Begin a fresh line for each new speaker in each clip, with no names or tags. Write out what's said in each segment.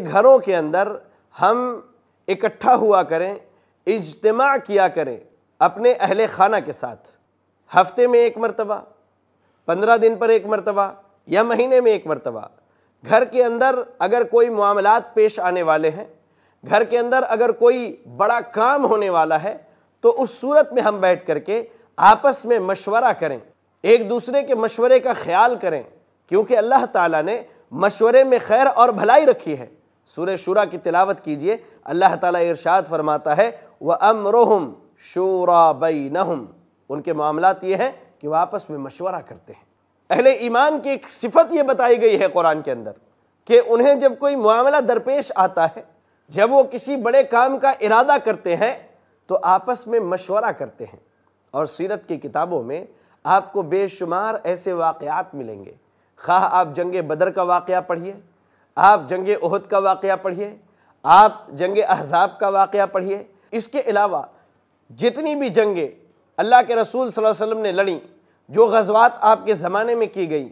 घरों के अंदर हम इकट्ठा हुआ करें इजतमा किया करें अपने अहल खाना के साथ हफ्ते में एक मरतबा पंद्रह दिन पर एक मरतबा या महीने में एक मरतबा घर के अंदर अगर कोई मामलत पेश आने वाले हैं घर के अंदर अगर कोई बड़ा काम होने वाला है तो उस सूरत में हम बैठ करके आपस में मशवरा करें एक दूसरे के मशवरे का ख्याल करें क्योंकि अल्लाह ताला ने मशवरे में खैर और भलाई रखी है सूर्य शुरा की तिलावत कीजिए अल्लाह ताला इरशाद फरमाता है वह अमरोहम शुरा बई नहम उनके मामलात ये हैं कि वह आपस में मशवरा करते हैं अहले ईमान की एक सिफत ये बताई गई है कुरान के अंदर कि उन्हें जब कोई मामला दरपेश आता है जब वो किसी बड़े काम का इरादा करते हैं तो आपस में मशवरा करते हैं और सीरत की किताबों में आपको बेशुमार ऐसे वाक़ात मिलेंगे खा आप जंग बदर का वाक़ पढ़िए आप जंग उहद का वाक़ पढ़िए आप जंग अहजाब का वाक़ पढ़िए इसके अलावा जितनी भी जंगें अल्लाह के रसूल वसम ने लड़ी जो गजवात आपके ज़माने में की गई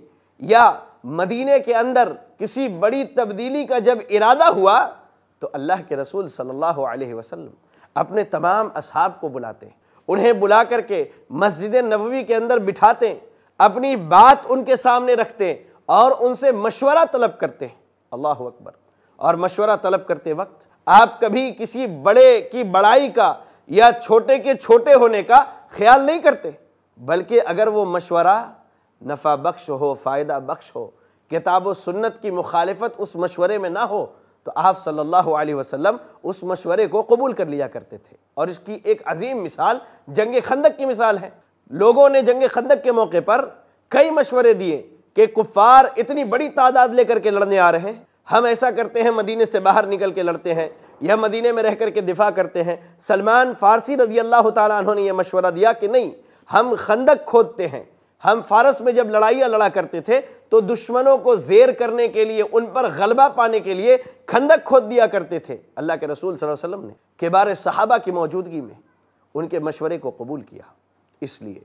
या मदीने के अंदर किसी बड़ी तब्दीली का जब इरादा हुआ तो अल्लाह के रसूल सल्लल्लाहु अलैहि वसल्लम अपने तमाम असहाब को बुलाते उन्हें बुला करके मस्जिद नबवी के अंदर बिठाते अपनी बात उनके सामने रखते और उनसे मशवरा तलब करते हैं अल्लाह अकबर और मशवरा तलब करते वक्त आप कभी किसी बड़े की बड़ाई का या छोटे के छोटे होने का ख्याल नहीं करते बल्कि अगर वो मशवरा नफ़ा बख्श हो फ़ायदा बख्श हो किताब व सुन्नत की मुखालफत उस मशवरे में ना हो तो आप सल्लल्लाहु अलैहि वसल्लम उस मशवरे को कबूल कर लिया करते थे और इसकी एक अजीम मिसाल जंग खंदक की मिसाल है लोगों ने जंग खंदक के मौके पर कई मशवरे दिए कि कुफार इतनी बड़ी तादाद लेकर के लड़ने आ रहे हैं हम ऐसा करते हैं मदीने से बाहर निकल के लड़ते हैं यह मदीने में रह कर के दिफा करते हैं सलमान फ़ारसी रजी अल्लाह तुमने ने यह मशवरा दिया कि नहीं हम खंदक खोदते हैं हम फारस में जब लड़ाइयाँ लड़ा करते थे तो दुश्मनों को जेर करने के लिए उन पर गलबा पाने के लिए खंदक खोद दिया करते थे अल्लाह के रसूल वसल्लम ने के बारे सहाबा की मौजूदगी में उनके मशवरे को कबूल किया इसलिए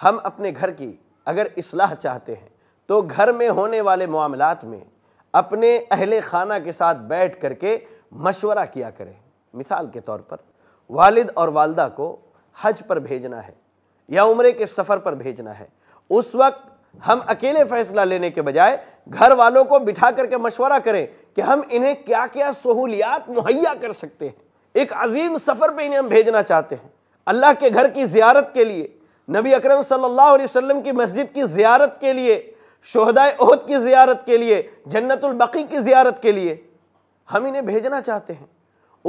हम अपने घर की अगर असलाह चाहते हैं तो घर में होने वाले मामलों में अपने अहल खाना के साथ बैठ करके मशवरा किया करें मिसाल के तौर पर वालिद और वालदा को हज पर भेजना है या उम्र के सफ़र पर भेजना है उस वक्त हम अकेले फैसला लेने के बजाय घर वालों को बिठा करके मशवरा करें कि हम इन्हें क्या क्या सहूलियात मुहैया कर सकते हैं एक अजीम सफ़र पे इन्हें हम भेजना चाहते हैं अल्लाह के घर की जियारत के लिए नबी अकरम सल्लल्लाहु अलैहि वसल्लम की मस्जिद की जियारत के लिए शोहदाय ओहद की ज़ियारत के लिए जन्नतुलबकी की ज़ियारत के लिए हम इन्हें भेजना चाहते हैं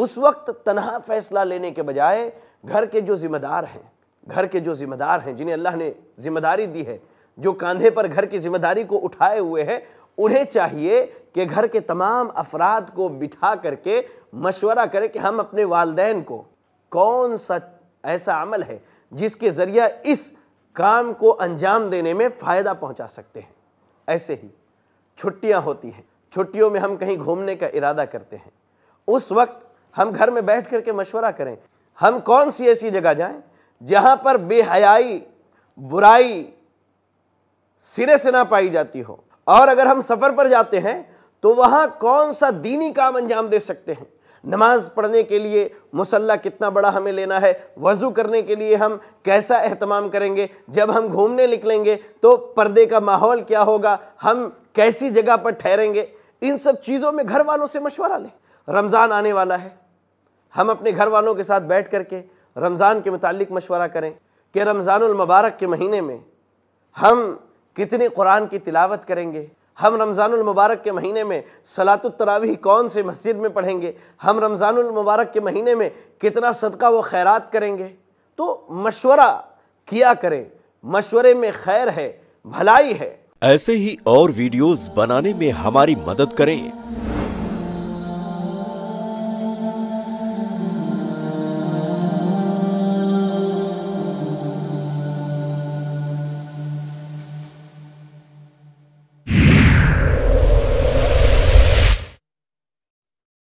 उस वक्त तनहा फैसला लेने के बजाय घर के जो ज़िम्मेदार हैं घर के जो ज़िम्मेदार हैं जिन्हें अल्लाह ने ज़िम्मेदारी दी है जो कंधे पर घर की ज़िम्मेदारी को उठाए हुए हैं उन्हें चाहिए कि घर के तमाम अफराद को बिठा करके मशवरा करें कि हम अपने वालदेन को कौन सा ऐसा अमल है जिसके ज़रिए इस काम को अंजाम देने में फ़ायदा पहुंचा सकते हैं ऐसे ही छुट्टियां होती हैं छुट्टियों में हम कहीं घूमने का इरादा करते हैं उस वक्त हम घर में बैठ करके मशवरा करें हम कौन सी ऐसी जगह जाएं जहां पर बेहयाई बुराई सिरे से ना पाई जाती हो और अगर हम सफ़र पर जाते हैं तो वहां कौन सा दीनी काम अंजाम दे सकते हैं नमाज पढ़ने के लिए मुसल्ला कितना बड़ा हमें लेना है वज़ू करने के लिए हम कैसा अहतमाम करेंगे जब हम घूमने निकलेंगे तो पर्दे का माहौल क्या होगा हम कैसी जगह पर ठहरेंगे इन सब चीज़ों में घर वालों से मशवरा लें रमज़ान आने वाला है हम अपने घर वालों के साथ बैठ कर के रमज़ान के मतलब मशवरा करें कि रमज़ानमबारक के महीने में हम कितनी कुरान की तिलावत करेंगे हम रमज़ानमबारक के महीने में सलातुलतरावी कौन से मस्जिद में पढ़ेंगे हम रमज़ानमबारक के महीने में कितना सदका व खैरात करेंगे तो मशवरा किया करें मशवरे में खैर है भलाई है ऐसे ही और वीडियोस बनाने में हमारी मदद करें